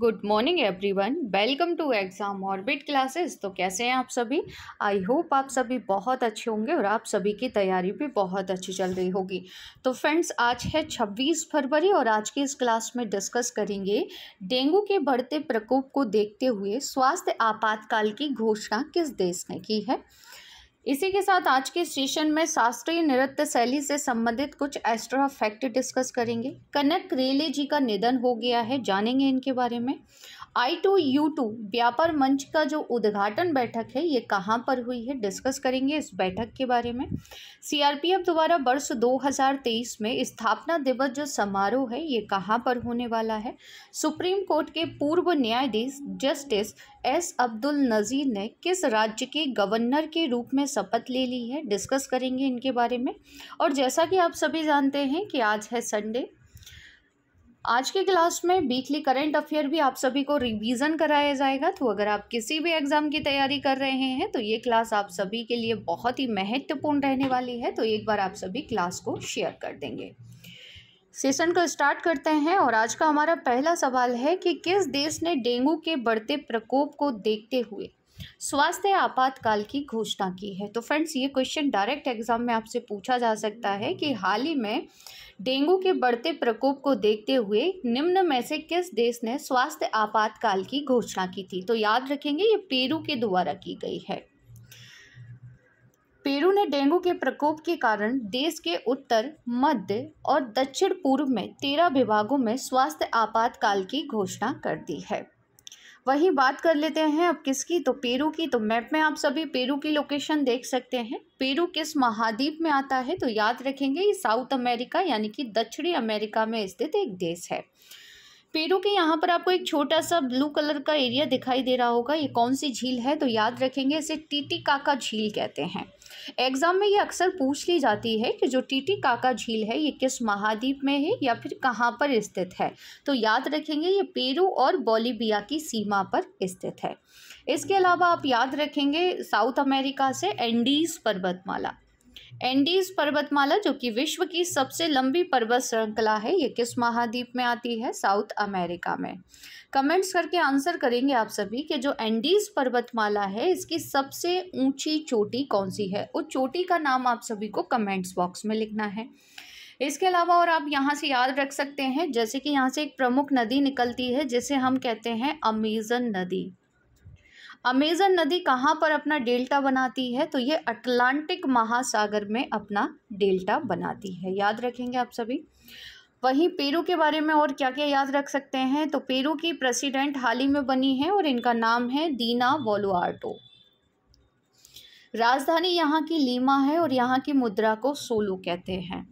good morning everyone welcome to exam orbit classes तो कैसे हैं आप सभी आई होप आप सभी बहुत अच्छे होंगे और आप सभी की तैयारी भी बहुत अच्छी चल रही होगी तो फ्रेंड्स आज है 26 फरवरी और आज की इस क्लास में डिस्कस करेंगे डेंगू के बढ़ते प्रकोप को देखते हुए स्वास्थ्य आपातकाल की घोषणा किस देश ने की है इसी के साथ आज के सेशन में शास्त्रीय नृत्य शैली से संबंधित कुछ एक्स्ट्रा फैक्ट डिस्कस करेंगे कनक रेले जी का निधन हो गया है जानेंगे इनके बारे में आई टू यू टू व्यापार मंच का जो उद्घाटन बैठक है ये कहाँ पर हुई है डिस्कस करेंगे इस बैठक के बारे में सीआरपीएफ द्वारा वर्ष 2023 में स्थापना दिवस जो समारोह है ये कहाँ पर होने वाला है सुप्रीम कोर्ट के पूर्व न्यायाधीश जस्टिस एस अब्दुल नज़ीर ने किस राज्य के गवर्नर के रूप में शपथ ले ली है डिस्कस करेंगे इनके बारे में और जैसा कि आप सभी जानते हैं कि आज है संडे आज के क्लास में वीकली करंट अफेयर भी आप सभी को रिवीजन कराया जाएगा तो अगर आप किसी भी एग्ज़ाम की तैयारी कर रहे हैं तो ये क्लास आप सभी के लिए बहुत ही महत्वपूर्ण रहने वाली है तो एक बार आप सभी क्लास को शेयर कर देंगे सेशन को स्टार्ट करते हैं और आज का हमारा पहला सवाल है कि किस देश ने डेंगू के बढ़ते प्रकोप को देखते हुए स्वास्थ्य आपातकाल की घोषणा की है तो फ्रेंड्स ये क्वेश्चन डायरेक्ट एग्जाम में आपसे पूछा जा सकता है कि हाल ही में डेंगू के बढ़ते प्रकोप को देखते हुए निम्न में से किस देश ने स्वास्थ्य आपातकाल की घोषणा की थी तो याद रखेंगे ये पेरू के द्वारा की गई है पेरू ने डेंगू के प्रकोप के कारण देश के उत्तर मध्य और दक्षिण पूर्व में तेरह विभागों में स्वास्थ्य आपातकाल की घोषणा कर दी है वही बात कर लेते हैं अब किसकी तो पेरू की तो मैप में आप सभी पेरू की लोकेशन देख सकते हैं पेरू किस महाद्वीप में आता है तो याद रखेंगे ये साउथ अमेरिका यानी कि दक्षिणी अमेरिका में स्थित एक देश है पेड़ों के यहाँ पर आपको एक छोटा सा ब्लू कलर का एरिया दिखाई दे रहा होगा ये कौन सी झील है तो याद रखेंगे इसे टीटी काका झील कहते हैं एग्ज़ाम में ये अक्सर पूछ ली जाती है कि जो टीटी काका झील है ये किस महाद्वीप में है या फिर कहाँ पर स्थित है तो याद रखेंगे ये पेरू और बॉलीबिया की सीमा पर स्थित है इसके अलावा आप याद रखेंगे साउथ अमेरिका से एंडीज़ पर्वतमाला एंडीज पर्वतमाला जो कि विश्व की सबसे लंबी पर्वत श्रृंखला है ये किस महाद्वीप में आती है साउथ अमेरिका में कमेंट्स करके आंसर करेंगे आप सभी कि जो एंडीज पर्वतमाला है इसकी सबसे ऊंची चोटी कौन सी है उस चोटी का नाम आप सभी को कमेंट्स बॉक्स में लिखना है इसके अलावा और आप यहाँ से याद रख सकते हैं जैसे कि यहाँ से एक प्रमुख नदी निकलती है जिसे हम कहते हैं अमेजन नदी अमेज़न नदी कहाँ पर अपना डेल्टा बनाती है तो ये अटलांटिक महासागर में अपना डेल्टा बनाती है याद रखेंगे आप सभी वहीं पेरू के बारे में और क्या क्या याद रख सकते हैं तो पेरू की प्रेसिडेंट हाल ही में बनी है और इनका नाम है दीना वोलुआर्टो राजधानी यहाँ की लीमा है और यहाँ की मुद्रा को सोलू कहते हैं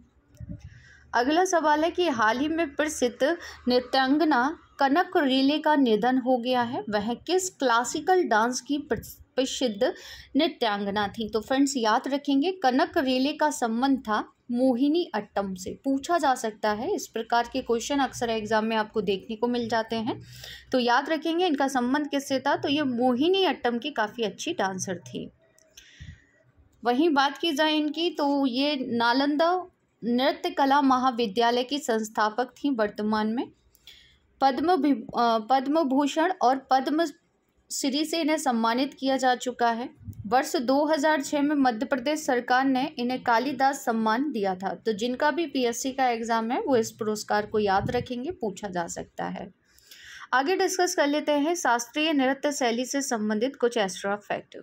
अगला सवाल है कि हाल ही में प्रसिद्ध नृत्यांगना कनक रीले का निधन हो गया है वह किस क्लासिकल डांस की प्रसिद्ध नृत्यांगना थी तो फ्रेंड्स याद रखेंगे कनक रीले का संबंध था मोहिनी अट्टम से पूछा जा सकता है इस प्रकार के क्वेश्चन अक्सर एग्जाम में आपको देखने को मिल जाते हैं तो याद रखेंगे इनका संबंध किससे था तो ये मोहिनी अट्टम की काफ़ी अच्छी डांसर थी वहीं बात की जाए इनकी तो ये नालंदा नृत्य कला महाविद्यालय की संस्थापक थी वर्तमान में पद्म पद्म भूषण और पद्म श्री से इन्हें सम्मानित किया जा चुका है वर्ष 2006 में मध्य प्रदेश सरकार ने इन्हें कालीदास सम्मान दिया था तो जिनका भी पीएससी का एग्ज़ाम है वो इस पुरस्कार को याद रखेंगे पूछा जा सकता है आगे डिस्कस कर लेते हैं शास्त्रीय नृत्य शैली से संबंधित कुछ एक्स्ट्रा फैक्ट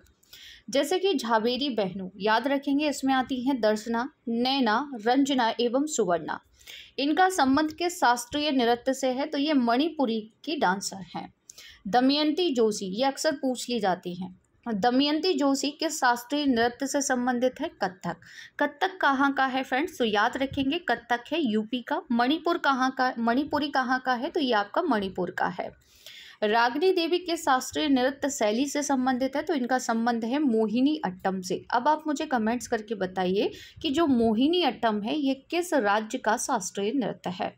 जैसे कि झावेरी बहनों याद रखेंगे इसमें आती हैं दर्शना नैना रंजना एवं सुवर्णा इनका संबंध किस शास्त्रीय नृत्य से है तो ये मणिपुरी की डांसर हैं दमयंती जोशी ये अक्सर पूछ ली जाती हैं दमयंती जोशी किस शास्त्रीय नृत्य से संबंधित है कत्थक कत्थक कहाँ का है फ्रेंड्स तो याद रखेंगे कत्थक है यूपी का मणिपुर कहाँ का मणिपुरी कहाँ का है तो ये आपका मणिपुर का है रागनी देवी के शास्त्रीय नृत्य शैली से संबंधित है तो इनका संबंध है मोहिनी अट्टम से अब आप मुझे कमेंट्स करके बताइए कि जो मोहिनी अट्टम है ये किस राज्य का शास्त्रीय नृत्य है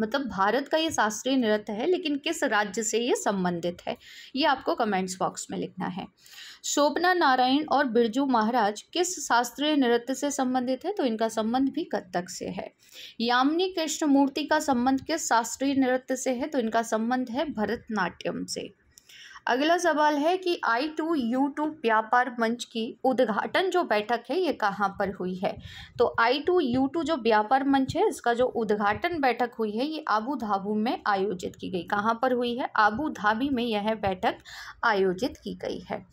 मतलब भारत का ये शास्त्रीय नृत्य है लेकिन किस राज्य से ये संबंधित है ये आपको कमेंट्स बॉक्स में लिखना है शोभना नारायण और बिरजू महाराज किस शास्त्रीय नृत्य से संबंधित है तो इनका संबंध भी कत्थक से है यामिनी कृष्ण मूर्ति का संबंध किस शास्त्रीय नृत्य से है तो इनका संबंध है भरतनाट्यम से अगला सवाल है कि आई टू यू टू व्यापार मंच की उद्घाटन जो बैठक है ये कहाँ पर हुई है तो आई टू यू टू जो व्यापार मंच है इसका जो उद्घाटन बैठक हुई है ये आबू धाबू में आयोजित की गई कहाँ पर हुई है आबू धाबी में यह बैठक आयोजित की गई है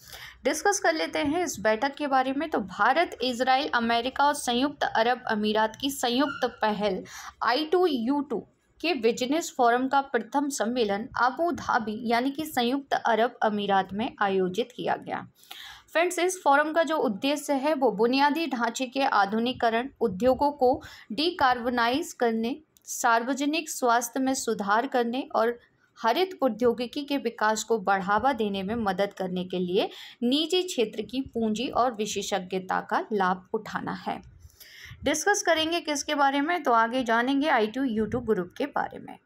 डिस्कस कर लेते हैं इस बैठक के बारे में तो भारत इसराइल अमेरिका और संयुक्त अरब अमीरात की संयुक्त पहल आई टू यू टू के बिजनेस फोरम का प्रथम सम्मेलन आबू धाबी यानी कि संयुक्त अरब अमीरात में आयोजित किया गया फ्रेंड्स इस फोरम का जो उद्देश्य है वो बुनियादी ढांचे के आधुनिकरण उद्योगों को डीकार्बोनाइज करने सार्वजनिक स्वास्थ्य में सुधार करने और हरित प्रौद्योगिकी के विकास को बढ़ावा देने में मदद करने के लिए निजी क्षेत्र की पूंजी और विशेषज्ञता का लाभ उठाना है डिस्कस करेंगे किसके बारे में तो आगे जानेंगे आई टू यूट्यूब ग्रुप के बारे में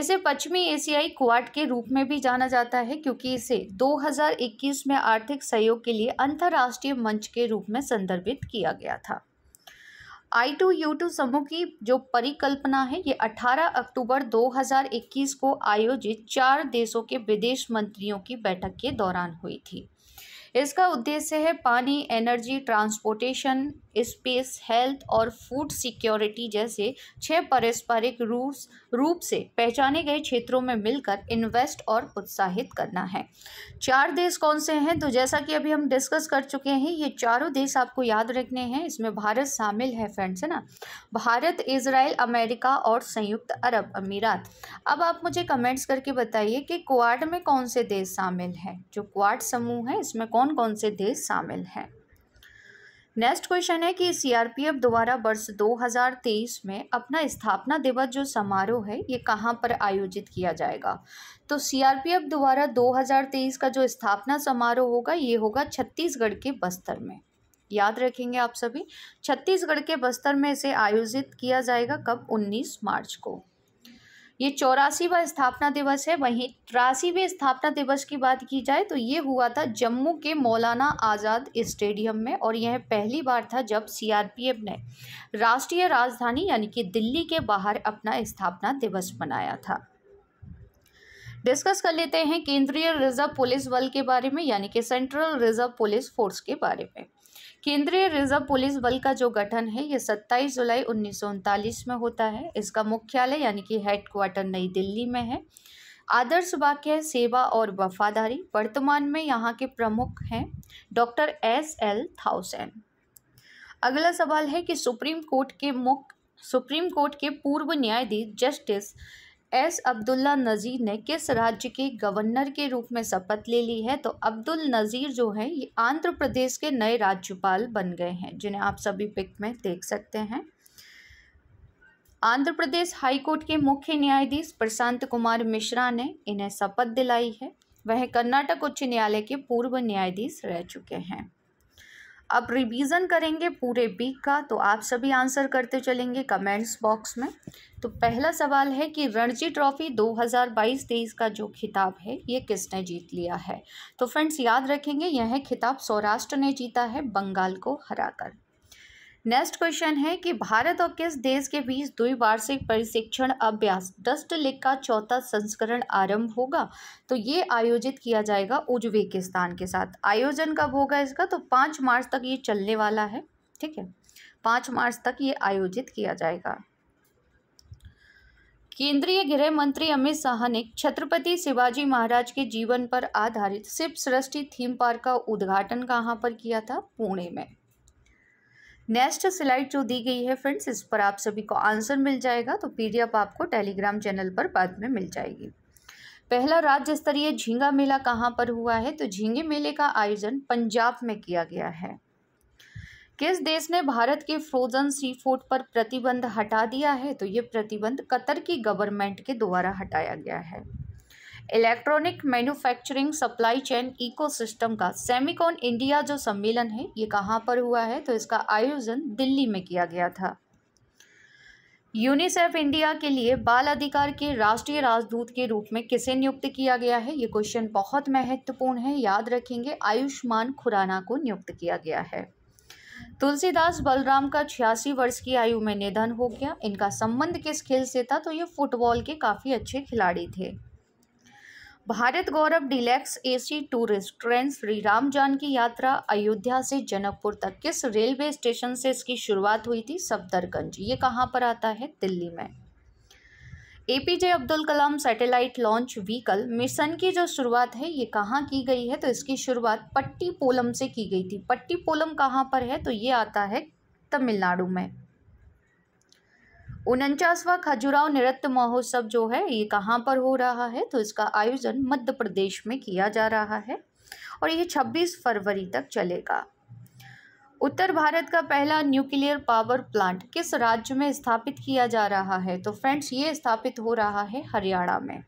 इसे पश्चिमी एशियाई क्वाड के रूप में भी जाना जाता है क्योंकि इसे 2021 में आर्थिक सहयोग के लिए अंतर्राष्ट्रीय मंच के रूप में संदर्भित किया गया था आई टू यू टू समूह की जो परिकल्पना है ये 18 अक्टूबर 2021 को आयोजित चार देशों के विदेश मंत्रियों की बैठक के दौरान हुई थी इसका उद्देश्य है पानी एनर्जी ट्रांसपोर्टेशन स्पेस हेल्थ और फूड सिक्योरिटी जैसे छः पारस्परिक रूस रूप से पहचाने गए क्षेत्रों में मिलकर इन्वेस्ट और प्रोत्साहित करना है चार देश कौन से हैं तो जैसा कि अभी हम डिस्कस कर चुके हैं ये चारों देश आपको याद रखने हैं इसमें भारत शामिल है फ्रेंड्स है ना भारत इसराइल अमेरिका और संयुक्त अरब अमीरात अब आप मुझे कमेंट्स करके बताइए कि क्वाड में कौन से देश शामिल हैं जो क्वाड समूह है इसमें कौन कौन से देश शामिल हैं नेक्स्ट क्वेश्चन है कि सीआरपीएफ द्वारा वर्ष 2023 में अपना स्थापना दिवस जो समारोह है ये कहाँ पर आयोजित किया जाएगा तो सीआरपीएफ द्वारा 2023 का जो स्थापना समारोह होगा ये होगा छत्तीसगढ़ के बस्तर में याद रखेंगे आप सभी छत्तीसगढ़ के बस्तर में इसे आयोजित किया जाएगा कब 19 मार्च को ये चौरासीवा स्थापना दिवस है वहीं तिरासीवें स्थापना दिवस की बात की जाए तो ये हुआ था जम्मू के मौलाना आज़ाद स्टेडियम में और यह पहली बार था जब सीआरपीएफ ने राष्ट्रीय राजधानी यानी कि दिल्ली के बाहर अपना स्थापना दिवस मनाया था डिस्कस कर लेते हैं केंद्रीय रिजर्व पुलिस बल के बारे में यानी कि सेंट्रल रिजर्व पुलिस फोर्स के बारे में केंद्रीय रिजर्व पुलिस बल का जो गठन है ये 27 जुलाई उन्नीस में होता है इसका मुख्यालय यानी कि हेडक्वार्टर नई दिल्ली में है आदर्श वाक्य सेवा और वफादारी वर्तमान में यहाँ के प्रमुख हैं डॉक्टर एस एल थाउसेन अगला सवाल है कि सुप्रीम कोर्ट के मुख्य सुप्रीम कोर्ट के पूर्व न्यायाधीश जस्टिस एस अब्दुल्ला नज़ीर ने किस राज्य के गवर्नर के रूप में शपथ ले ली है तो अब्दुल नज़ीर जो हैं ये आंध्र प्रदेश के नए राज्यपाल बन गए हैं जिन्हें आप सभी पिक में देख सकते हैं आंध्र प्रदेश हाईकोर्ट के मुख्य न्यायाधीश प्रशांत कुमार मिश्रा ने इन्हें शपथ दिलाई है वह कर्नाटक उच्च न्यायालय के पूर्व न्यायाधीश रह चुके हैं अब रिवीजन करेंगे पूरे वीक का तो आप सभी आंसर करते चलेंगे कमेंट्स बॉक्स में तो पहला सवाल है कि रणजी ट्रॉफी 2022-23 का जो खिताब है ये किसने जीत लिया है तो फ्रेंड्स याद रखेंगे यह खिताब सौराष्ट्र ने जीता है बंगाल को हराकर नेक्स्ट क्वेश्चन है कि भारत और किस देश के बीच द्विवार्षिक प्रशिक्षण अभ्यास डस्ट लिख का चौथा संस्करण आरंभ होगा तो ये आयोजित किया जाएगा उज्बेकिस्तान के साथ आयोजन कब होगा इसका तो पाँच मार्च तक ये चलने वाला है ठीक है पाँच मार्च तक ये आयोजित किया जाएगा केंद्रीय गृह मंत्री अमित शाह ने छत्रपति शिवाजी महाराज के जीवन पर आधारित शिव सृष्टि थीम पार्क का उद्घाटन कहाँ पर किया था पुणे में नेक्स्ट स्लाइड जो दी गई है फ्रेंड्स इस पर आप सभी को आंसर मिल जाएगा तो पीडीएफ आपको टेलीग्राम चैनल पर बाद में मिल जाएगी पहला राज्य स्तरीय झींगा मेला कहाँ पर हुआ है तो झींगे मेले का आयोजन पंजाब में किया गया है किस देश ने भारत के फ्रोजन सी फूड पर प्रतिबंध हटा दिया है तो ये प्रतिबंध कतर की गवर्नमेंट के द्वारा हटाया गया है electronic manufacturing supply chain ecosystem का सेमिकॉन इंडिया जो सम्मेलन है ये कहाँ पर हुआ है तो इसका आयोजन दिल्ली में किया गया था यूनिसेफ इंडिया के लिए बाल अधिकार के राष्ट्रीय राजदूत के रूप में किसे नियुक्त किया गया है ये क्वेश्चन बहुत महत्वपूर्ण है याद रखेंगे आयुष्मान खुराना को नियुक्त किया गया है तुलसीदास बलराम का छियासी वर्ष की आयु में निधन हो गया इनका संबंध किस खेल से था तो ये फुटबॉल के काफ़ी अच्छे खिलाड़ी थे Bharat Gaurav deluxe AC tourist train Shri Ram जान की यात्रा अयोध्या से जनकपुर तक किस रेलवे स्टेशन से इसकी शुरुआत हुई थी सफदरगंज ये कहाँ पर आता है दिल्ली में A P J Abdul Kalam satellite launch vehicle mission की जो शुरुआत है ये कहाँ की गई है तो इसकी शुरुआत पट्टी पोलम से की गई थी पट्टी पोलम कहाँ पर है तो ये आता है तमिलनाडु में उनचासवा खजुराव नृत्य महोत्सव जो है ये कहाँ पर हो रहा है तो इसका आयोजन मध्य प्रदेश में किया जा रहा है और ये 26 फरवरी तक चलेगा उत्तर भारत का पहला न्यूक्लियर पावर प्लांट किस राज्य में स्थापित किया जा रहा है तो फ्रेंड्स ये स्थापित हो रहा है हरियाणा में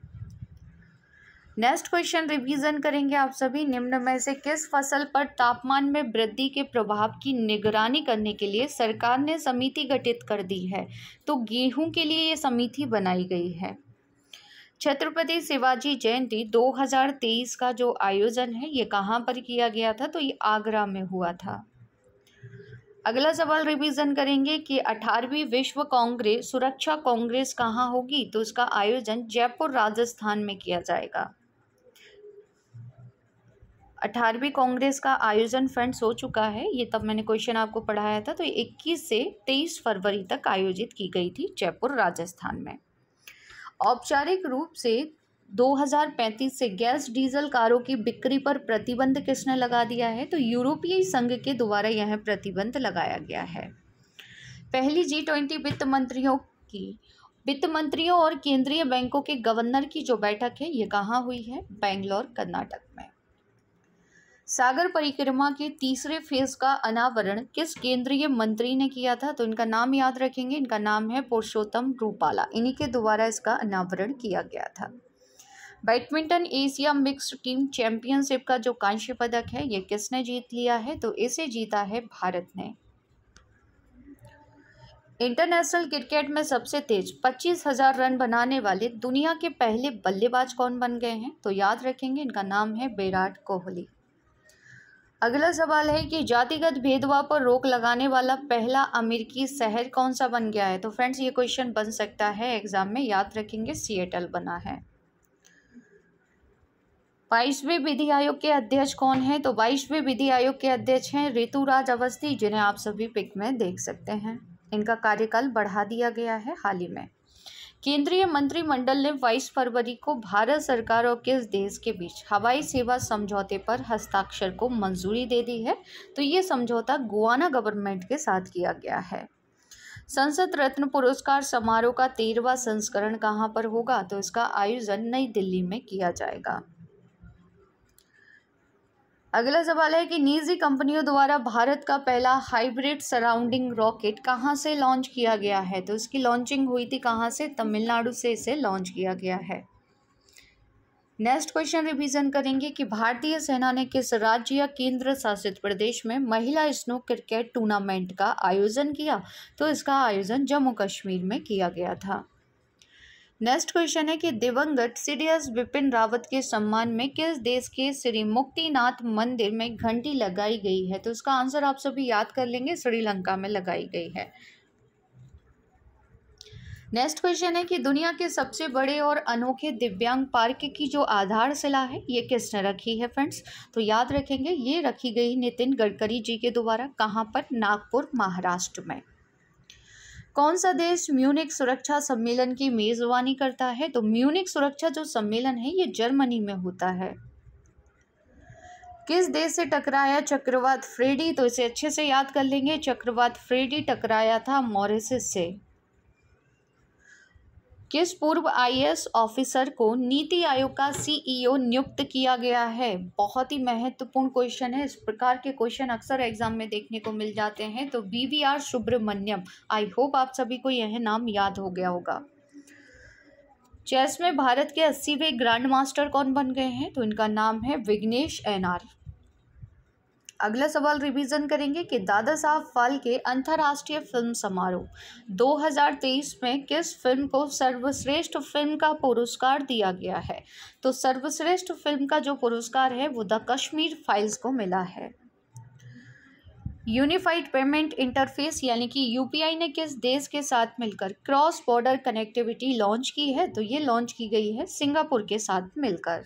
नेक्स्ट क्वेश्चन रिवीजन करेंगे आप सभी निम्न में से किस फसल पर तापमान में वृद्धि के प्रभाव की निगरानी करने के लिए सरकार ने समिति गठित कर दी है तो गेहूं के लिए ये समिति बनाई गई है छत्रपति शिवाजी जयंती 2023 का जो आयोजन है ये कहाँ पर किया गया था तो ये आगरा में हुआ था अगला सवाल रिवीजन करेंगे कि 18वीं विश्व कांग्रेस सुरक्षा कांग्रेस कहाँ होगी तो उसका आयोजन जयपुर राजस्थान में किया जाएगा अठारहवीं कांग्रेस का आयोजन फंड हो चुका है ये तब मैंने क्वेश्चन आपको पढ़ाया था तो ये 21 से 23 फरवरी तक आयोजित की गई थी जयपुर राजस्थान में औपचारिक रूप से 2035 से गैस डीजल कारों की बिक्री पर प्रतिबंध किसने लगा दिया है तो यूरोपीय संघ के द्वारा यह प्रतिबंध लगाया गया है पहली जी ट्वेंटी वित्त मंत्रियों की वित्त मंत्रियों और केंद्रीय बैंकों के गवर्नर की जो बैठक है ये कहाँ हुई है बेंगलोर कर्नाटक में सागर परिक्रमा के तीसरे फेज का अनावरण किस केंद्रीय मंत्री ने किया था तो इनका नाम याद रखेंगे इनका नाम है पुरुषोत्तम रूपाला इन्हीं के द्वारा इसका अनावरण किया गया था badminton Asia mix team championship का जो कांस्य पदक है ये किसने जीत लिया है तो इसे जीता है भारत ने इंटरनेशनल क्रिकेट में सबसे तेज पच्चीस हजार रन बनाने वाले दुनिया के पहले बल्लेबाज कौन बन गए हैं तो याद रखेंगे इनका नाम है विराट कोहली अगला सवाल है कि जातिगत भेदभाव पर रोक लगाने वाला पहला अमेरिकी शहर कौन सा बन गया है तो फ्रेंड्स ये क्वेश्चन बन सकता है एग्जाम में याद रखेंगे सीएटल बना है बाईसवें विधि आयोग के अध्यक्ष कौन है तो बाईसवें विधि आयोग के अध्यक्ष हैं राज अवस्थी जिन्हें आप सभी पिक में देख सकते हैं इनका कार्यकाल बढ़ा दिया गया है हाल ही में केंद्रीय मंत्रिमंडल ने 22 फरवरी को भारत सरकार और किस देश के बीच हवाई सेवा समझौते पर हस्ताक्षर को मंजूरी दे दी है तो ये समझौता गुआना गवर्नमेंट के साथ किया गया है संसद रत्न पुरस्कार समारोह का तेरहवा संस्करण कहाँ पर होगा तो इसका आयोजन नई दिल्ली में किया जाएगा अगला सवाल है कि निजी कंपनियों द्वारा भारत का पहला हाइब्रिड सराउंडिंग रॉकेट कहाँ से लॉन्च किया गया है तो इसकी लॉन्चिंग हुई थी कहाँ से तमिलनाडु से इसे लॉन्च किया गया है नेक्स्ट क्वेश्चन रिवीजन करेंगे कि भारतीय सेना ने किस राज्य या केंद्र शासित प्रदेश में महिला स्नो क्रिकेट टूर्नामेंट का आयोजन किया तो इसका आयोजन जम्मू कश्मीर में किया गया था नेक्स्ट क्वेश्चन है कि दिवंगत C D S Bipin Rawat के सम्मान में किस देश के श्री मुक्तिनाथ मंदिर में घंटी लगाई गई है तो उसका आंसर आप सभी याद कर लेंगे श्रीलंका में लगाई गई है नेक्स्ट क्वेश्चन है कि दुनिया के सबसे बड़े और अनोखे दिव्यांग पार्क की जो आधारशिला है ये किसने रखी है फ्रेंड्स तो याद रखेंगे ये रखी गई नितिन गडकरी जी के द्वारा कहाँ पर नागपुर महाराष्ट्र में कौन सा देश म्यूनिक सुरक्षा सम्मेलन की मेज़बानी करता है तो म्यूनिक सुरक्षा जो सम्मेलन है ये जर्मनी में होता है किस देश से टकराया चक्रवात फ्रेडी तो इसे अच्छे से याद कर लेंगे चक्रवात फ्रेडी टकराया था मॉरिसस से किस पूर्व आईएएस ऑफिसर को नीति आयोग का सीईओ e नियुक्त किया गया है बहुत ही महत्वपूर्ण क्वेश्चन है इस प्रकार के क्वेश्चन अक्सर एग्जाम में देखने को मिल जाते हैं तो बीवीआर सुब्रमण्यम आई होप आप सभी को यह नाम याद हो गया होगा चेस में भारत के अस्सीवें ग्रैंड मास्टर कौन बन गए हैं तो इनका नाम है विघ्नेश एनआर अगला सवाल रिवीजन करेंगे कि दादा साहब के अंतर्राष्ट्रीय फिल्म समारोह 2023 में किस फिल्म को सर्वश्रेष्ठ फिल्म का पुरस्कार दिया गया है तो सर्वश्रेष्ठ फिल्म का जो पुरस्कार है वो द कश्मीर फाइल्स को मिला है यूनिफाइड पेमेंट इंटरफेस यानी कि यूपीआई ने किस देश के साथ मिलकर क्रॉस बॉर्डर कनेक्टिविटी लॉन्च की है तो ये लॉन्च की गई है सिंगापुर के साथ मिलकर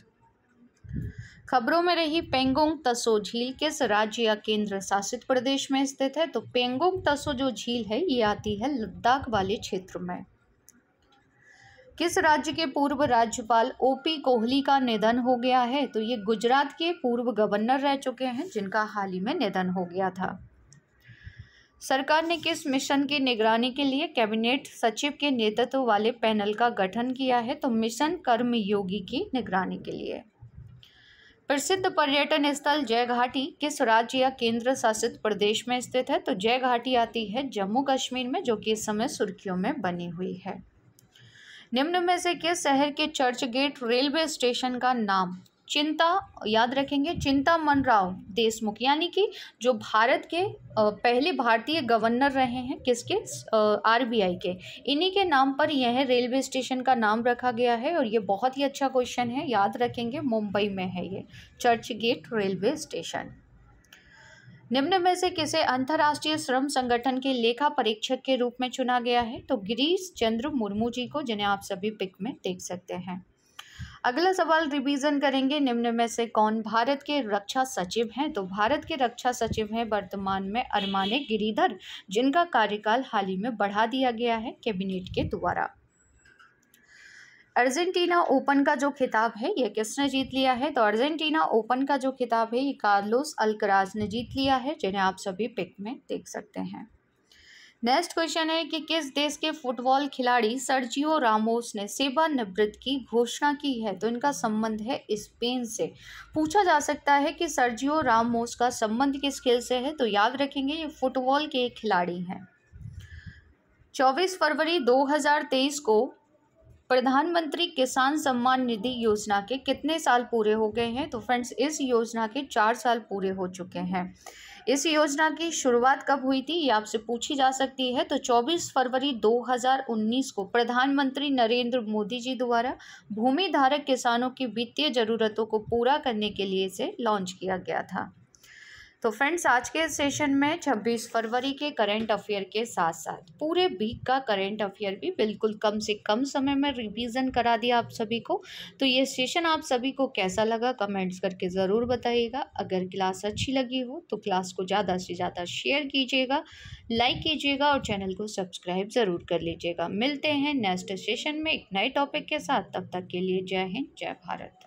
खबरों में रही पेंगोंग तसो झील किस राज्य या केंद्र शासित प्रदेश में स्थित है तो पेंगोंग तसो जो झील है ये आती है लद्दाख वाले क्षेत्र में किस राज्य के पूर्व राज्यपाल ओपी कोहली का निधन हो गया है तो ये गुजरात के पूर्व गवर्नर रह चुके हैं जिनका हाल ही में निधन हो गया था सरकार ने किस मिशन की निगरानी के लिए कैबिनेट सचिव के नेतृत्व वाले पैनल का गठन किया है तो मिशन कर्मयोगी की निगरानी के लिए प्रसिद्ध पर्यटन स्थल जय घाटी किस राज्य या केंद्र शासित प्रदेश में स्थित है तो जय घाटी आती है जम्मू कश्मीर में जो कि इस समय सुर्खियों में बनी हुई है निम्न में से किस शहर के चर्च गेट रेलवे स्टेशन का नाम चिंता याद रखेंगे चिंता मन राव देशमुख यानी कि जो भारत के पहले भारतीय गवर्नर रहे हैं किसके आरबीआई के इन्हीं के नाम पर यह रेलवे स्टेशन का नाम रखा गया है और ये बहुत ही अच्छा क्वेश्चन है याद रखेंगे मुंबई में है ये चर्च गेट रेलवे स्टेशन निम्न में से किसे अंतर्राष्ट्रीय श्रम संगठन के लेखा परीक्षक के रूप में चुना गया है तो गिरीश चंद्र मुर्मू जी को जिन्हें आप सभी पिक में देख सकते हैं अगला सवाल रिवीजन करेंगे निम्न में से कौन भारत के रक्षा सचिव हैं तो भारत के रक्षा सचिव हैं वर्तमान में अरमाने गिरीधर जिनका कार्यकाल हाल ही में बढ़ा दिया गया है कैबिनेट के द्वारा अर्जेंटीना ओपन का जो खिताब है यह किसने जीत लिया है तो अर्जेंटीना ओपन का जो खिताब है ये कार्लोस अल्कराज ने जीत लिया है जिन्हें आप सभी पिक में देख सकते हैं नेक्स्ट क्वेश्चन है कि किस देश के फुटबॉल खिलाड़ी सर्जियो रामोस ने सेवानिवृत्त की घोषणा की है तो इनका संबंध है स्पेन से पूछा जा सकता है कि सर्जियो रामोस का संबंध किस खेल से है तो याद रखेंगे ये फुटबॉल के खिलाड़ी हैं 24 फरवरी 2023 को प्रधानमंत्री किसान सम्मान निधि योजना के कितने साल पूरे हो गए हैं तो फ्रेंड्स इस योजना के चार साल पूरे हो चुके हैं इस योजना की शुरुआत कब हुई थी ये आपसे पूछी जा सकती है तो 24 फरवरी 2019 को प्रधानमंत्री नरेंद्र मोदी जी द्वारा भूमि धारक किसानों की वित्तीय जरूरतों को पूरा करने के लिए इसे लॉन्च किया गया था तो फ्रेंड्स आज के सेशन में 26 फरवरी के करेंट अफेयर के साथ साथ पूरे वीक का करेंट अफेयर भी बिल्कुल कम से कम समय में रिवीजन करा दिया आप सभी को तो ये सेशन आप सभी को कैसा लगा कमेंट्स करके ज़रूर बताइएगा अगर क्लास अच्छी लगी हो तो क्लास को ज़्यादा से ज़्यादा शेयर कीजिएगा लाइक कीजिएगा और चैनल को सब्सक्राइब ज़रूर कर लीजिएगा मिलते हैं नेक्स्ट सेशन में एक नए टॉपिक के साथ तब तक के लिए जय हिंद जय भारत